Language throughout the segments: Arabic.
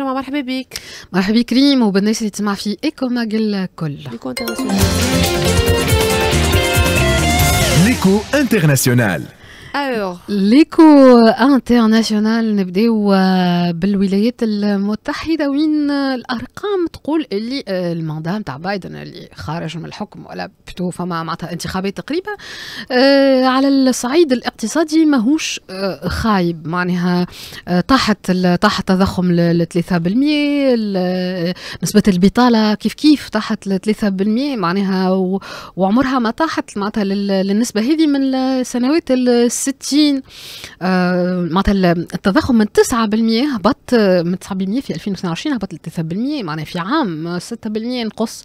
مرحبا بك مرحبا بك ريم وبالناس اللي تسمع في ايكو ماج الكل ليكو انترناسيونال ايوه ليكو انترناسيونال نبداو بالولايات المتحده وين الارقام تقول اللي الماندا نتاع بايدن اللي خارج من الحكم ولا بتو فما معناتها انتخابات تقريبا على الصعيد الاقتصادي ماهوش خايب معناها طاحت طاحت التضخم ل 3% نسبه البطاله كيف كيف طاحت ل 3% معناها وعمرها ما طاحت معناتها للنسبه هذه من السنوات الس 60 آه، معناتها التضخم من 9% هبط آه، من 9% في 2022 هبط ل 3% معناها في عام 6% آه، نقص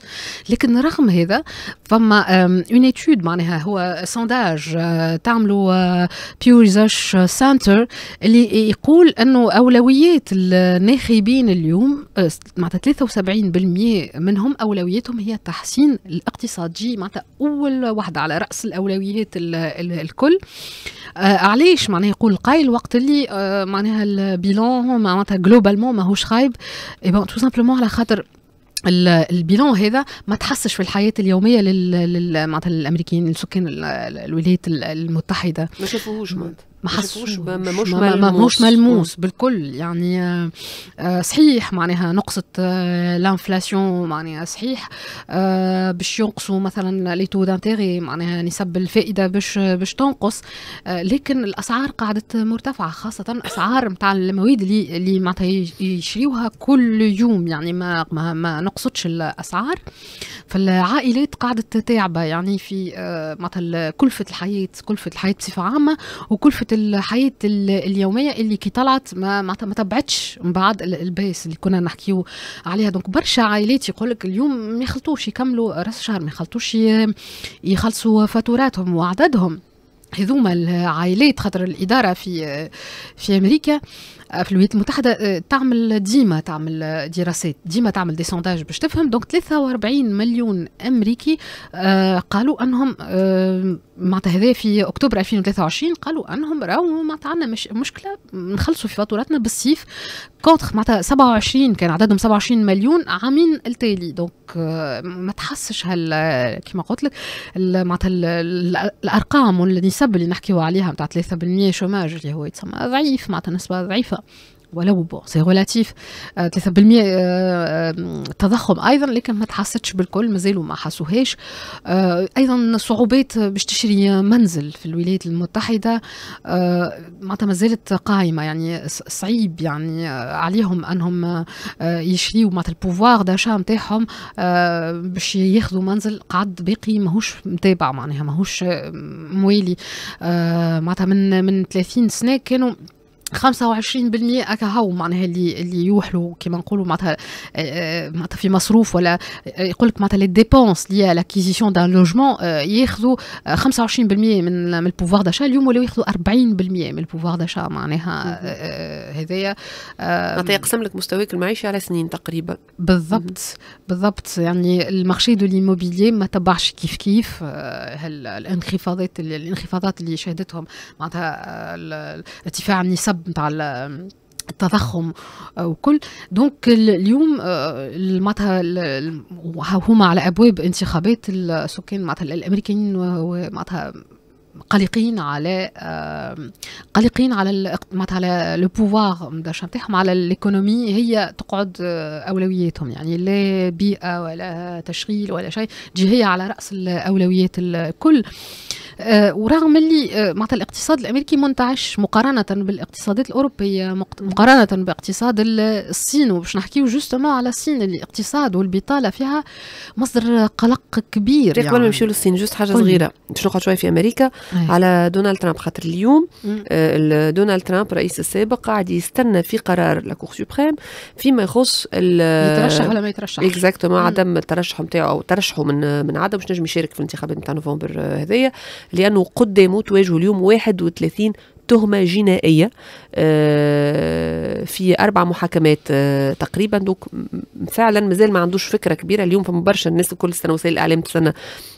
لكن رغم هذا فما اون اتيود معناها هو سونداج تعملوا بيو ريسيرش سنتر اللي يقول انه اولويات الناخبين اليوم معناتها 73% منهم اولوياتهم هي التحسين الاقتصادي معناتها اول واحده على راس الاولويات الكل آه علاش معناها يقول القايل وقت اللي آه، معناها البيلون معناتها جلوبالمون ماهوش خايب اي بون تو سامبلومون على خاطر البيلون هذا ما تحسش في الحياه اليوميه لل معناتها الامريكيين السكان الولايات المتحده ما شافوهوش معناتها ما حسوش مش ملموس ملموس آه. بالكل يعني آه، آه، صحيح معناها نقصت الانفلاسيون معناها صحيح باش ينقصوا مثلا لي تو دانتيغي معناها نسب الفائده باش باش تنقص لكن الاسعار قعدت مرتفعه خاصه الاسعار نتاع المواد اللي اللي معناتها يشريوها كل يوم يعني ما ما, ما نقصتش الاسعار فالعائلات قعدت تعبه يعني في معناتها كلفه الحياه كلفه الحياه بصفه عامه وكلفه الحياه اليوميه اللي كي طلعت ما ما تبعتش من بعد الباس اللي كنا نحكيو عليها دونك برشا عائلات يقول لك اليوم ما يخلطوش يكملوا راس الشهر ما يخلطوش يخلصوا فاتوراتهم واعدادهم هذوما العائلات خاطر الاداره في في امريكا في الولايات المتحده تعمل ديما تعمل دراسات ديما تعمل دي سونداج باش تفهم دونك 43 مليون امريكي آه، قالوا انهم آه، معناتها هذا في اكتوبر 2023 قالوا انهم راهو معناتها عندنا مش مشكله نخلصوا في فاتوراتنا بالصيف كونتخ معناتها 27 كان عددهم 27 مليون عامين التالي دونك آه، ما تحسش هال كيما قلت لك معناتها الارقام والنساء النسب اللي نحكيو عليها نتاع 3% شوماج اللي هو يتسمى ضعيف معناتها نسبة ضعيفة ولو سي غولاتيف 3% آه، آه، آه، تضخم ايضا لكن ما تحسدش بالكل مازالوا ما حسوهاش ايضا صعوبات باش تشري منزل في الولايات المتحده معناتها مازالت قائمه يعني صعيب يعني عليهم انهم يشريوا معناتها البوفوار داشا نتاعهم باش ياخذوا منزل قعد باقي ماهوش متابع معناها ماهوش موالي معناتها من من 30 سنه كانوا 25% هكا معناها اللي اللي يوحلوا كيما نقولوا معناتها آه، آه، معناتها في مصروف ولا آه، يقول لك معناتها لي ديبونس هي لاكيزيسيون دان لوجمون ياخذوا 25% من من البوفوار داشا اليوم ولاو ياخذوا 40% من البوفوار داشا معناها هذايا معناتها يقسم لك مستواك المعيشي على سنين تقريبا بالضبط بالضبط يعني المارشي دو ليموبيلي ما تبعش كيف كيف الانخفاضات الانخفاضات اللي شهدتهم معناتها ارتفاع النسب الحرب نتاع التضخم وكل دونك اليوم آه، معناتها هما على ابواب انتخابات السكان معناتها الامريكيين ومعناتها قلقين على آه، قلقين على معناتها على لو بوفوار نتاعهم على الايكونومي هي تقعد آه، اولوياتهم يعني لا بيئه ولا تشغيل ولا شيء تجي هي على راس الاولويات الكل آه، ورغم اللي معناتها الاقتصاد الامريكي منتعش مقارنه بالاقتصادات الاوروبيه مقارنه باقتصاد الصين وباش نحكيو جوستومون على الصين اللي الاقتصاد والبطاله فيها مصدر قلق كبير يعني قبل ما يعني. نمشيو للصين جوست حاجه صغيره باش نقعد شويه في امريكا أيه. على دونالد ترامب خاطر اليوم آه، دونالد ترامب رئيس السابق قاعد يستنى في قرار لاكور سوبريم فيما يخص يترشح ولا ما يترشح اكزاكتومون عدم الترشح نتاعو او ترشحه من من عدم باش نجم يشارك في الانتخابات نتاع نوفمبر آه، هذايا لانه قدامه تواجهه اليوم 31 تهمه جنائيه آه، في اربع محاكمات آه، تقريبا دوك فعلا مازال ما عندوش فكره كبيره اليوم فما برشا الناس الكل سنه وسائل الاعلام تستنى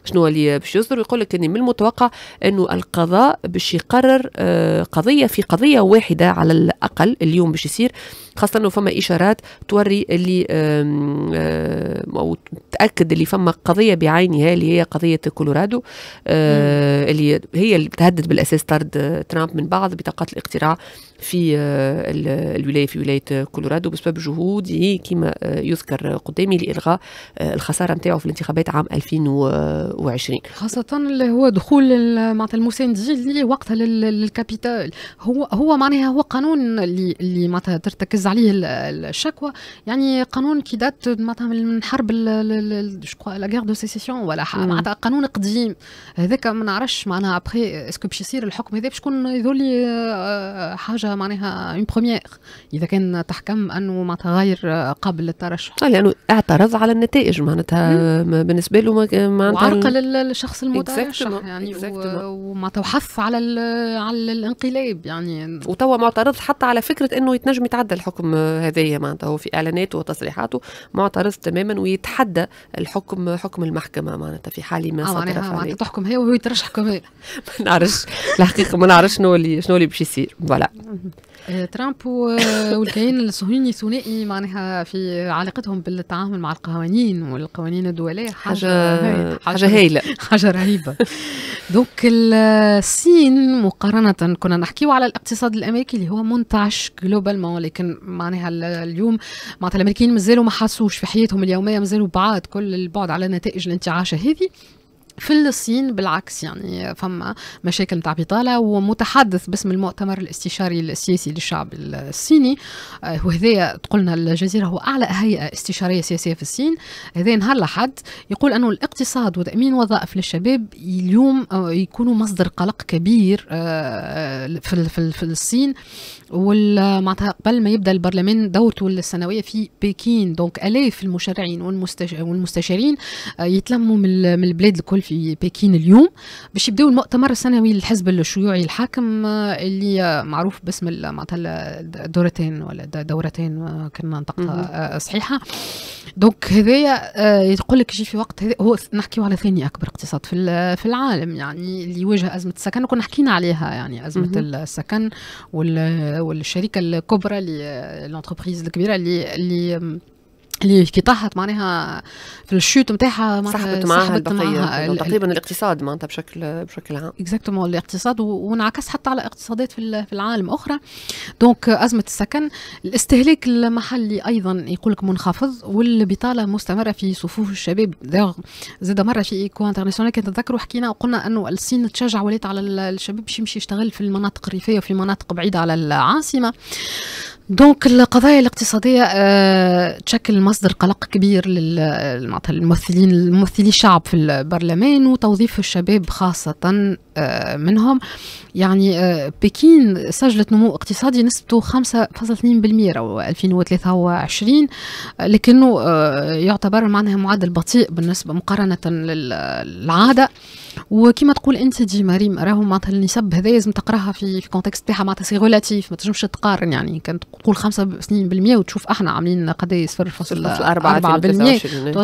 شنو اللي باش يصدر ويقول لك اني من المتوقع انه القضاء باش يقرر آه، قضيه في قضيه واحده على الاقل اليوم باش يصير خاصه انه فما اشارات توري اللي او تاكد اللي فما قضيه بعينها اللي هي قضيه كولورادو آه، اللي هي اللي تهدد بالاساس طرد ترامب من بعض بطاقات الاقتراع في آه، الولايه في ولايه كولورادو بسبب جهوده كما آه، يذكر قدامي لالغاء آه، الخساره نتاعو في الانتخابات عام 2020 خاصه اللي هو دخول معناتها المساندين اللي وقتها للكابيتال هو هو معناها هو قانون اللي اللي معناتها ترتكز عليه الشكوى يعني قانون كي دات معناتها من حرب لا غير دو سيسيسيون ولا معناتها قانون قديم هذاك ما نعرفش معناها ابخي اسكو باش يصير الحكم هذا باش يكون يذولي حاجه معناها اون بروميير اذا كان تحكم انه معناتها غير قبل الترشح لانه يعني اعترض على النتائج معناتها بالنسبه له معناتها وعرقل الشخص المترشح يعني ومعناتها وحث على على الانقلاب يعني وتوا معترض حتى على فكره انه يتنجم يتعدى الحكم آه، هذايا معناتها هو في اعلاناته وتصريحاته معترض تماما ويتحدى الحكم حكم المحكمه معناتها في حال ما صدر آه، معناتها تحكم هي وهو يترشح كمان ما نعرفش الحقيقه ما نعرفش شنو اللي شنو اللي باش يصير فوالا آه، ترامب آه، والكيان الصهيوني الثنائي معناها في علاقتهم بالتعامل مع القوانين والقوانين الدوليه حاجه حاجه, حاجة هايله حاجه رهيبه دوك الصين مقارنه كنا نحكيو على الاقتصاد الامريكي اللي هو منتعش ما لكن معناها اليوم معناتها الامريكيين مازالوا ما حاسوش في حياتهم اليوميه مازالوا بعاد كل البعد على نتائج الانتعاش هذه في الصين بالعكس يعني فما مشاكل متاع بطالة ومتحدث باسم المؤتمر الاستشاري السياسي للشعب الصيني آه، وهذا تقولنا الجزيرة هو أعلى هيئة استشارية سياسية في الصين هذا نهار الأحد يقول أنه الاقتصاد وتأمين وظائف للشباب اليوم آه، يكونوا مصدر قلق كبير آه، في الصين ومعناتها قبل ما يبدا البرلمان دورته السنويه في بكين دونك الاف المشرعين والمستشارين يتلموا من البلاد الكل في بكين اليوم باش يبداو المؤتمر السنوي للحزب الشيوعي الحاكم آه، اللي معروف باسم معناتها دورتين ولا دورتين آه، كنا نطقها آه، صحيحه دونك هذايا يقول لك يجي في وقت هو نحكيو على ثاني اكبر اقتصاد في في العالم يعني اللي يواجه ازمه السكن وكنا حكينا عليها يعني ازمه السكن والشركه الكبرى اللي الكبيره اللي اللي اللي كي طاحت معناها في الشوت نتاعها سحبت معاها البقيه تقريبا الاقتصاد معناتها بشكل بشكل عام اكزاكتومون الاقتصاد وانعكس حتى على اقتصادات في في العالم اخرى دونك ازمه السكن الاستهلاك المحلي ايضا يقول لك منخفض والبطاله مستمره في صفوف الشباب زاد مره في ايكو انترناسيونال كنت تذكروا حكينا وقلنا انه الصين تشجع ولات على الشباب باش يمشي يشتغل في المناطق الريفيه وفي مناطق بعيده على العاصمه دونك القضايا الاقتصادية أه تشكل مصدر قلق كبير للممثلين ممثلي الشعب في البرلمان وتوظيف الشباب خاصة أه منهم يعني أه بكين سجلت نمو اقتصادي نسبته 5.2% أو 2023 لكنه آه، يعتبر معناها معدل بطيء بالنسبة مقارنة للعادة وكما تقول انت ديما ريم راهو معناتها النسب هذا لازم تقراها في في كونتكست تاعها معناتها سي غولاتيف ما تنجمش تقارن يعني كان تقول 5% وتشوف احنا عاملين قد ايه 0.4%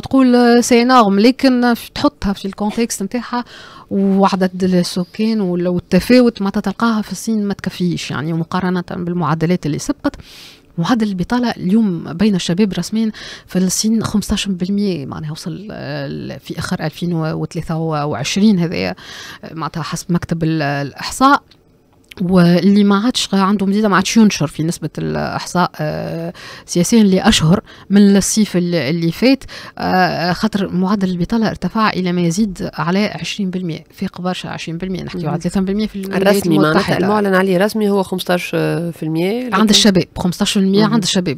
تقول سي نورم لكن تحطها في الكونتكست نتاعها وعدد السكان والتفاوت معناتها تلقاها في الصين ما تكفيش يعني مقارنه بالمعدلات اللي سبقت معدل البطالة اليوم بين الشباب رسميا في الصين 15% معناها وصل آه، في آخر 2023 هذايا معناتها حسب مكتب الإحصاء واللي ما عادش عنده مزيدة ما عادش ينشر في نسبة الإحصاء آه، سياسيا لأشهر من الصيف اللي فات آه، آه، خاطر معدل البطالة ارتفع إلى ما يزيد على 20% في برشا 20% نحكيو على 3% في الولايات المتحدة المعلن عليه رسمي هو 15% عند الشباب 15% عند الشباب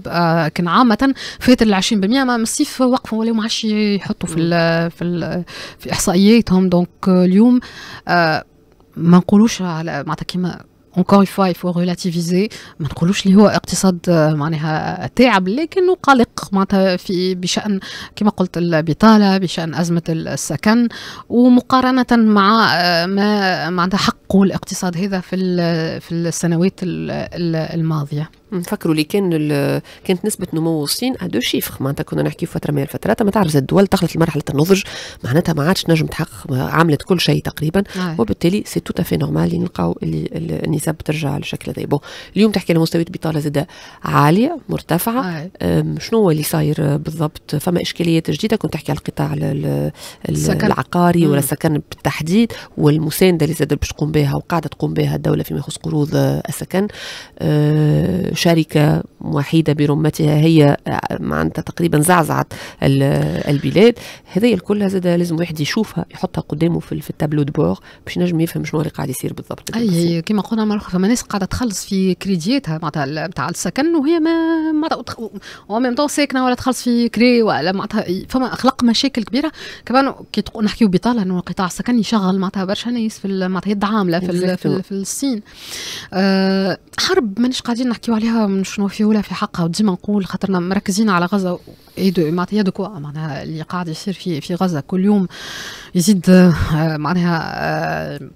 كان عامة فات ال 20% ما من الصيف وقفوا ولا ما عادش يحطوا في الـ في, الـ في إحصائياتهم دونك اليوم ما نقولوش على معناتها كيما اونكور فوا يفو ريلاتيفيزي ما نقولوش اللي هو اقتصاد آه، معناها تاعب لكن قلق معناتها في بشان كما قلت البطاله بشان ازمه السكن ومقارنه مع آه، ما معناتها حق نقول الاقتصاد هذا في في السنوات الماضيه نفكروا اللي كان كانت نسبه نمو الصين ادو شيفخ معناتها كنا نحكي في فتره من الفترات ما تعرف الدول دخلت لمرحله النضج معناتها ما عادش نجم تحقق عملت كل شيء تقريبا آه. وبالتالي سي توت افي نورمال اللي نلقاو النسب ترجع للشكل هذا بون اليوم تحكي على مستويات بطالة زاده عاليه مرتفعه آه. شنو هو اللي صاير بالضبط فما اشكاليات جديده كنت تحكي على القطاع العقاري ولا السكن بالتحديد والمسانده اللي زاد باش تقوم بها وقاعدة تقوم بها الدولة فيما يخص قروض آه، السكن آه، شركة وحيدة برمتها هي آه، معناتها تقريبا زعزعت البلاد هذايا الكل هذا لازم واحد يشوفها يحطها قدامه في التابلو دبور باش نجم يفهم شنو اللي قاعد يصير بالضبط اي كما قلنا مره فما ناس قاعده تخلص في كريدياتها معناتها نتاع السكن وهي ما معناتها وميم تو ساكنه ولا تخلص في كري ولا معناتها فما خلق مشاكل كبيره كمان كي نحكيو بطاله انه قطاع السكن يشغل معناتها برشا ناس في معناتها يدعم كامله في في, الصين أه حرب مانيش قاعدين نحكيو عليها مش نوفيولها في حقها وديما نقول خاطرنا مركزين على غزه ايدو معناتها يدو كوا معناها اللي قاعد يصير في في غزه كل يوم يزيد آه، معناها آه،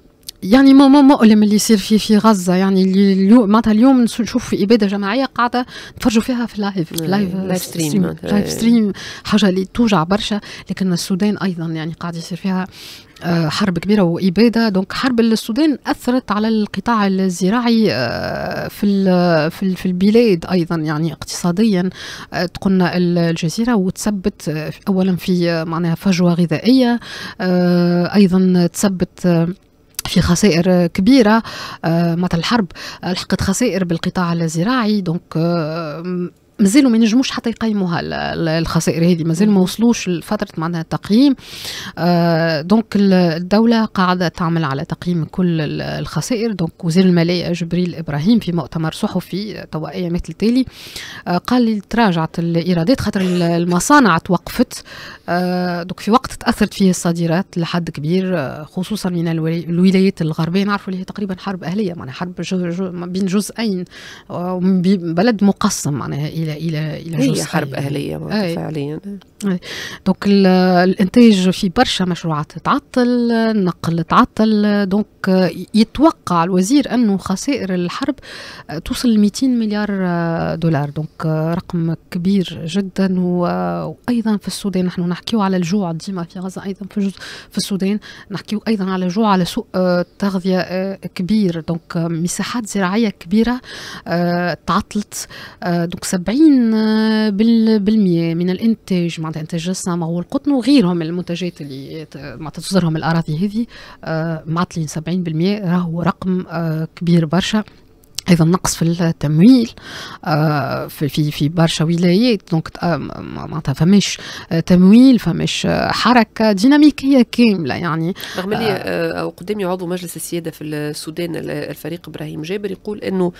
يعني ما مؤلم اللي يصير في في غزه يعني اليوم معناتها اليوم نشوف في اباده جماعيه قاعده نتفرجوا فيها في اللايف في اللايف لايف ستريم لايف ستريم حاجه اللي توجع برشا لكن السودان ايضا يعني قاعد يصير فيها آه، حرب كبيرة وإبادة دونك حرب السودان أثرت على القطاع الزراعي آه، في في في البلاد أيضا يعني اقتصاديا آه، تقلنا الجزيرة وتثبت أولا في معناها فجوة غذائية أيضا تثبت في خسائر كبيره آه، مثل الحرب لحقت خسائر بالقطاع الزراعي دونك آه، مازالوا ما ينجموش حتى يقيموها الخسائر هذه مازالوا ما وصلوش لفتره معناها التقييم آه دونك الدوله قاعده تعمل على تقييم كل الخسائر دونك وزير الماليه جبريل ابراهيم في مؤتمر صحفي توا ايامات التالي آه قال لي تراجعت الايرادات خاطر المصانع توقفت آه دونك في وقت تاثرت فيه الصادرات لحد كبير آه، خصوصا من الولايات الغربيه نعرفوا اللي هي تقريبا حرب اهليه معناها حرب جو جو بين جزئين آه، بلد مقسم معناها الى الى الى هي حرب اهليه آه، فعليا إيه. دونك آه. الانتاج في برشا مشروعات تعطل النقل تعطل دونك يتوقع الوزير انه خسائر الحرب آه، توصل ل 200 مليار دولار دونك رقم كبير جدا وايضا في السودان نحن نحكيو على الجوع ديما في غزه ايضا في جزء في السودان نحكيو ايضا على جوع على سوء تغذيه كبير دونك مساحات زراعيه كبيره تعطلت دونك 70 سبعين آه، بالمئة من الانتاج معناتها انتاج السما والقطن وغيرهم المنتجات اللي معناتها تصدرهم الاراضي هذه آه، معطلين 70% راهو رقم آه، كبير برشا ايضا نقص في التمويل آه، في في في برشا ولايات دونك آه، معناتها فماش آه، تمويل فماش حركه ديناميكيه كامله يعني رغم اللي او قدامي عضو مجلس السياده في السودان الفريق ابراهيم جابر يقول انه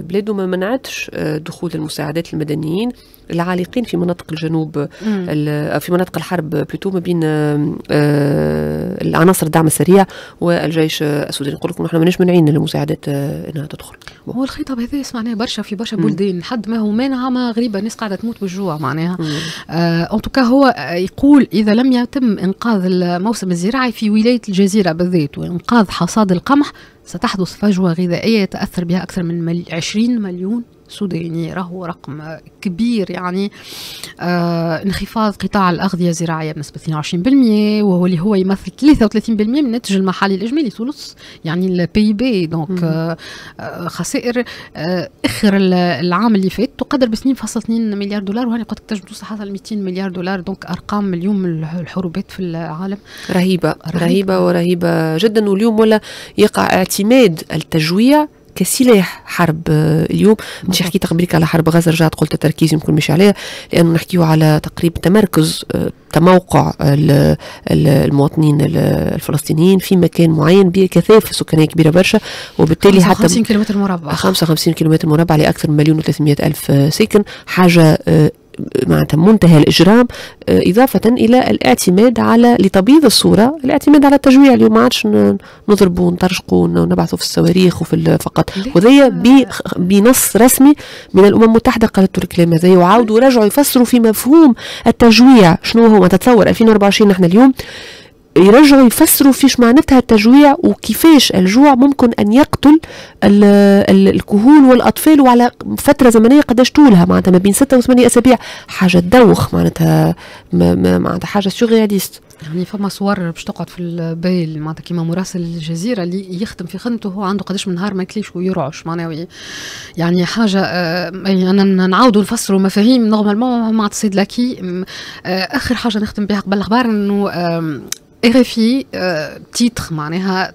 بلاده ما منعتش دخول المساعدات المدنيين العالقين في مناطق الجنوب في مناطق الحرب بلوتو ما بين آه، آه، العناصر الدعم السريع والجيش السوداني نقول لكم نحن ماناش منعين المساعدات آه، انها تدخل هو الخطاب هذا سمعناه برشا في برشا بلدان حد ما هو مانعه ما غريبه الناس قاعده تموت بالجوع معناها اون توكا هو يقول اذا لم يتم انقاذ الموسم الزراعي في ولايه الجزيره بالذات وانقاذ حصاد القمح ستحدث فجوه غذائيه يتاثر بها اكثر من 20 مليون سوداني راهو رقم كبير يعني آه انخفاض قطاع الأغذية الزراعية بنسبة 22% وهو اللي هو يمثل 33% من الناتج المحلي الإجمالي ثلث يعني البي بي دونك آه خسائر آه آخر العام اللي فات تقدر ب 2.2 مليار دولار وهنا قد تنجم توصل حتى 200 مليار دولار دونك أرقام اليوم الحروبات في العالم رهيبة رهيبة, رهيبة ورهيبة جدا واليوم ولا يقع اعتماد التجويع كسلاح حرب آه، اليوم مش حكيت قبلك على حرب غزه رجعت قلت التركيز يمكن مش عليها لانه نحكيو على تقريب تمركز آه، تموقع المواطنين الفلسطينيين في مكان معين بكثافه سكانيه كبيره برشا وبالتالي 55 حتى 55 كيلومتر مربع 55 كيلومتر مربع لاكثر من مليون و300 الف ساكن حاجه آه، معناتها منتهى الإجرام آه، إضافة إلى الاعتماد على لتبييض الصورة الاعتماد على التجويع اليوم ما عادش نضربوا ونطرشقوا ونبعثوا في الصواريخ وفي فقط وذي بنص رسمي من الأمم المتحدة قالت الكلام هذا وعاودوا رجعوا يفسروا في مفهوم التجويع شنو هو تتصور 2024 نحن اليوم يرجعوا يفسروا فيش معناتها التجويع وكيفاش الجوع ممكن ان يقتل الكهول والاطفال وعلى فتره زمنيه قداش طولها معناتها ما بين ستة وثمانية اسابيع حاجه تدوخ معناتها معناتها حاجه سيغياليست يعني فما صور باش تقعد في البال معناتها كيما مراسل الجزيره اللي يخدم في خدمته هو عنده قداش من نهار ما يكليش ويرعش معناها يعني حاجه آه، يعني انا نعاودوا نفسروا مفاهيم نورمالمون مع تصيد لاكي آه، اخر حاجه نخدم بها قبل الاخبار انه RFI euh, titre معناها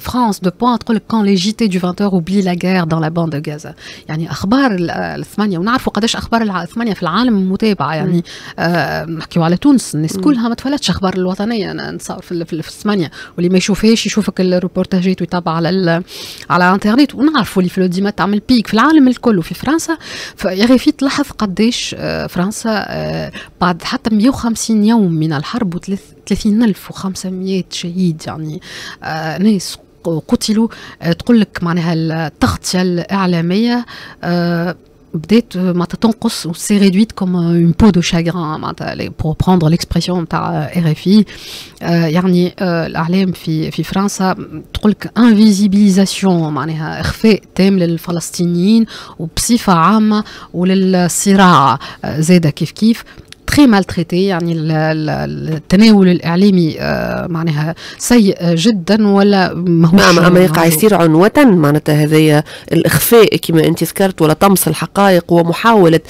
فرانس دو بوان تقول لك كون لي جي تي دو 20 اوبلي لا غير دون لا باند غازا يعني اخبار الثمانيه ونعرفوا قداش اخبار الثمانيه في العالم متابعه يعني نحكيو على تونس الناس كلها ما تفلتش اخبار الوطنيه نصور في, في الثمانيه واللي ما يشوفهاش يشوفك الريبورتاجات ويتابع على على الانترنت, ونعرفوا اللي في الديمات تعمل بيك في العالم الكل وفي فرنسا في تلاحظ قداش فرنسا بعد حتى 150 يوم من الحرب وثلاث 30 ألف وخمسمائة شهيد يعني آه، ناس قتلوا آه، تقول لك معناها التغطية الإعلامية آه بدات معناتها تنقص سي ريدويت كوم اون بو دو شاغران معناتها بور بروندر ليكسبرسيون تاع ار اف اي يعني آه، الاعلام في في فرنسا تقول لك انفيزيبيليزاسيون معناها اخفاء تام للفلسطينيين وبصفه عامه وللصراع زاده كيف كيف تري مال تريتي يعني التناول الاعلامي آه، معناها سيء جدا ولا ماهوش نعم، ما يقع يصير عنوة معناتها هذايا الاخفاء كما انت ذكرت ولا طمس الحقائق ومحاولة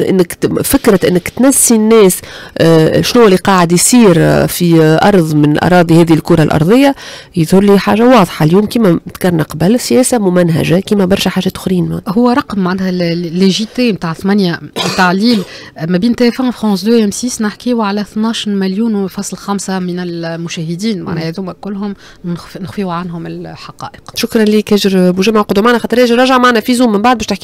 انك فكرة انك تنسي الناس آه، شنو اللي قاعد يصير آه، في ارض من اراضي هذه الكرة الارضية يظهر لي حاجة واضحة اليوم كما ذكرنا قبل سياسه ممنهجة كما برشا حاجات اخرين هو رقم معناتها لي جي تي نتاع ثمانية نتاع ليل ما بين تي فرانس 2 ام 6 نحكيو على 12 مليون وفصل خمسة من المشاهدين معناها هذوما كلهم نخفيو عنهم الحقائق شكرا لك اجر بوجمع قعدوا معنا خاطر راجع معنا في زوم من بعد باش تحكي